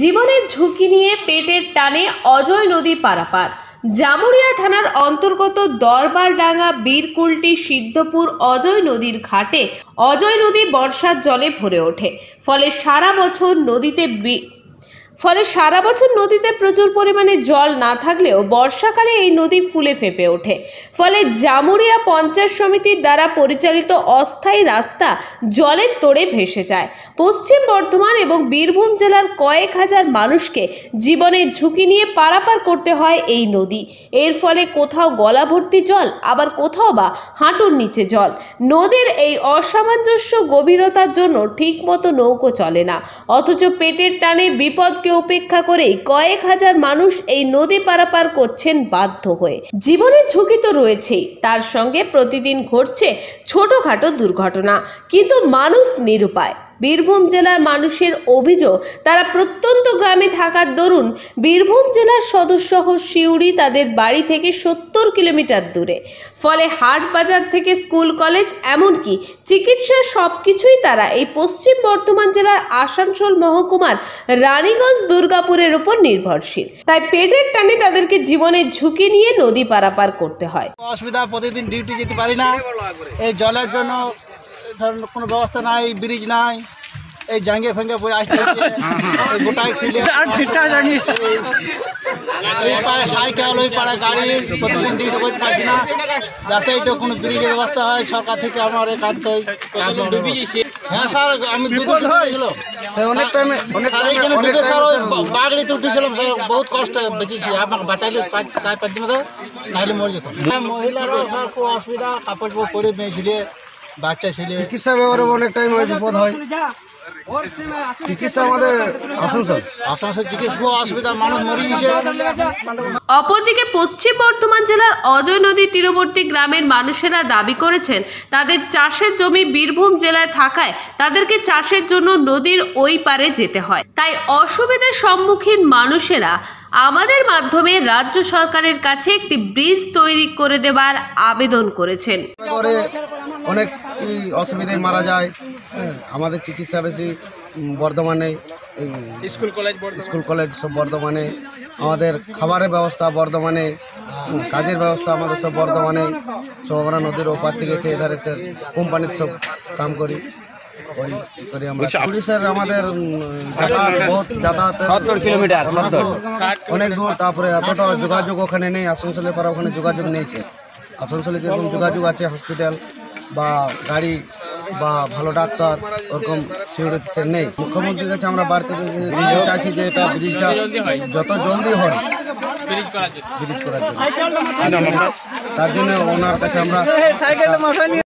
জীবনের ঝুঁকি নিয়ে পেটের টানে অজয় নদী পারাপার জামুরিয়া থানার অন্তর্গত দরবারডাঙ্গা বীরকুলটি সিদ্ধপুর অজয় নদীর ঘাটে অজয় নদী বর্ষার জলে ভরে ওঠে ফলে সারা বছর নদীতে ফলে সারা বছর নদীতে প্রচুর পরিমাণে জল না থাকলেও বর্ষাকালে এই নদী ফুলে ফেপে ওঠে ফলে জামুরিয়া পঞ্চায়েত সমিতির দ্বারা পরিচালিত অস্থায়ী রাস্তা জলের তোড়ে ভেসে যায় পশ্চিম বর্ধমান এবং বীরভূম জেলার কয়েক হাজার মানুষকে জীবনের ঝুঁকি নিয়ে পারাপার করতে হয় এই নদী এর ফলে কোথাও গলা ভর্তি জল আবার কোথাও বা হাঁটুর নিচে জল নদীর এই অসামঞ্জস্য গভীরতার জন্য ঠিকমতো নৌকো চলে না অথচ পেটের টানে বিপদকে নিয়মকে উপেক্ষা করেই কয়েক হাজার মানুষ এই নদী পারাপার করছেন বাধ্য হয়ে জীবনের ঝুঁকি তো রয়েছেই তার সঙ্গে প্রতিদিন ঘটছে ছোটখাটো দুর্ঘটনা কিন্তু মানুষ নিরুপায় বীরভূম জেলার মানুষের অভিযোগ তারা প্রত্যন্ত গ্রামে থাকার দরুন বীরভূম জেলার সদস্যহর সিউড়ি তাদের বাড়ি থেকে সত্তর কিলোমিটার দূরে ফলে হাট বাজার থেকে স্কুল কলেজ এমনকি চিকিৎসা সব কিছুই তারা এই পশ্চিম বর্ধমান জেলার আসানসোল মহকুমার রানীগঞ্জ দুর্গাপুরের উপর নির্ভরশীল তাই পেটের টানে তাদেরকে জীবনের ঝুঁকি নিয়ে নদী পারাপার করতে হয় অসুবিধা প্রতিদিন ডিউটি যেতে পারি না এই জলের জন্য ওঠার কোনো ব্যবস্থা নাই ব্রিজ নাই এই জাঙ্গে ফাঙ্গে পরে আসতে গোটাই ফিলে এই সাইকেল ওই পাড়ে গাড়ি প্রতিদিন ডিউটি করতে পারছি না যাতে এটা কোনো ব্রিজের ব্যবস্থা হয় সরকার থেকে আমার এই কাজ হ্যাঁ স্যার আমি মহিলার স্যার বহুত কষ্ট বেঁচেছি আপনাকে বাঁচাইলে পাঁচ দিন মরে যেত হ্যাঁ, অসুবিধা কাপড় পরে মেয়ে ঝুলিয়ে বাচ্চা ছেলে চিকিৎসা ব্যবহারে অনেক টাইম হয় বিপদ হয় অপরদিকে পশ্চিম বর্ধমান জেলার অজয় নদী তীরবর্তী গ্রামের মানুষেরা দাবি করেছেন তাদের চাষের জমি বীরভূম জেলায় থাকায় তাদেরকে চাষের জন্য নদীর ওই পারে যেতে হয় তাই অসুবিধার সম্মুখীন মানুষেরা আমাদের মাধ্যমে রাজ্য সরকারের কাছে একটি ব্রিজ তৈরি করে দেবার আবেদন করেছেন অনেক অসুবিধায় মারা যায় আমাদের চিকিৎসা বেশি বর্ধমানে স্কুল কলেজ স্কুল কলেজ সব বর্ধমানে আমাদের খাবারের ব্যবস্থা বর্ধমানে কাজের ব্যবস্থা আমাদের সব বর্ধমানে সব আমরা নদীর ওপার থেকে এসে এধারে স্যার কোম্পানিতে সব কাম করি পুলিশের আমাদের যাতায়াত অনেক দূর তারপরে যোগাযোগ ওখানে নেই ওখানে যোগাযোগ আসানসোলে যেরকম যোগাযোগ আছে হসপিটাল বা গাড়ি বা ভালো ডাক্তার ওরকম সিউরিতে নেই মুখ্যমন্ত্রীর কাছে আমরা বাড়তে চাইছি যে এটা ব্রিজটা যত জলদি হয় ব্রিজ করার জন্য আচ্ছা, তার জন্য ওনার কাছে আমরা